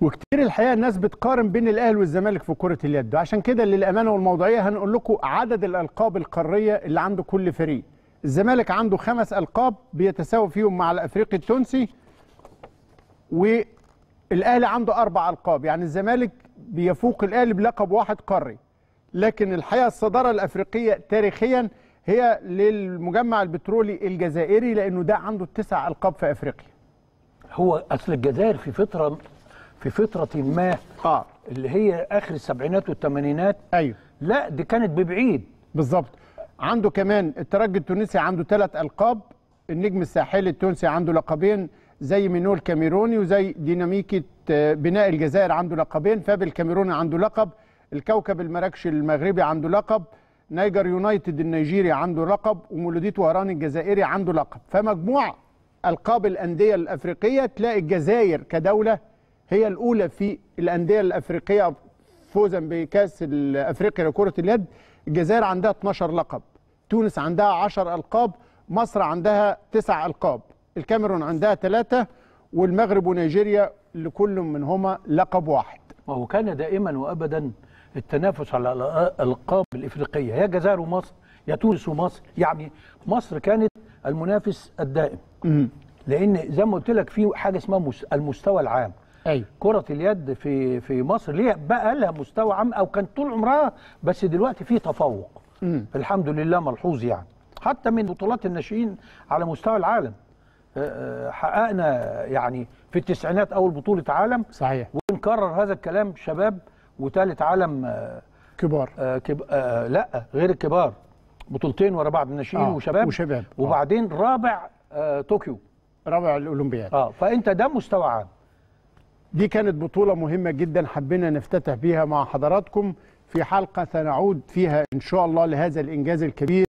وكتير الحقيقه الناس بتقارن بين الاهلي والزمالك في كره اليد وعشان كده للامانه والموضوعيه هنقول لكم عدد الالقاب القاريه اللي عنده كل فريق الزمالك عنده خمس القاب بيتساوي فيهم مع الافريقي التونسي والاهلي عنده اربع القاب يعني الزمالك بيفوق الاهلي بلقب واحد قاري لكن الحقيقه الصداره الافريقيه تاريخيا هي للمجمع البترولي الجزائري لانه ده عنده تسع القاب في افريقيا هو اصل الجزائر في فتره في فتره ما اه اللي هي اخر السبعينات والثمانينات ايوه لا دي كانت ببعيد بالظبط عنده كمان الترجي التونسي عنده ثلاث القاب النجم الساحلي التونسي عنده لقبين زي مينو الكاميروني وزي ديناميكة بناء الجزائر عنده لقبين فاب الكاميروني عنده لقب الكوكب المراكشي المغربي عنده لقب نيجر يونايتد النيجيري عنده لقب ومولوديت وهران الجزائري عنده لقب فمجموع القاب الانديه الافريقيه تلاقي الجزائر كدوله هي الأولى في الأندية الأفريقية فوزا بكأس أفريقيا لكرة اليد الجزائر عندها 12 لقب تونس عندها 10 ألقاب مصر عندها 9 ألقاب الكاميرون عندها 3 والمغرب ونيجيريا لكل منهما لقب واحد وهو كان دائما وأبدا التنافس على الألقاب الإفريقية يا جزائر ومصر يا تونس ومصر يعني مصر كانت المنافس الدائم لأن زي ما قلت لك في حاجة اسمها المستوى العام ايوه كره اليد في في مصر ليها بقى لها مستوى عام او كانت طول عمرها بس دلوقتي في تفوق م. الحمد لله ملحوظ يعني حتى من بطولات الناشئين على مستوى العالم آه، آه، حققنا يعني في التسعينات اول بطوله عالم صحيح ونكرر هذا الكلام شباب وثالث عالم آه، كبار آه كب... آه لا غير الكبار بطولتين ورا بعض ناشئين آه وشباب وشباب وبعدين رابع آه طوكيو رابع الاولمبياد اه فانت ده مستوى عام دي كانت بطولة مهمة جدا حبينا نفتتح بيها مع حضراتكم في حلقة سنعود فيها إن شاء الله لهذا الإنجاز الكبير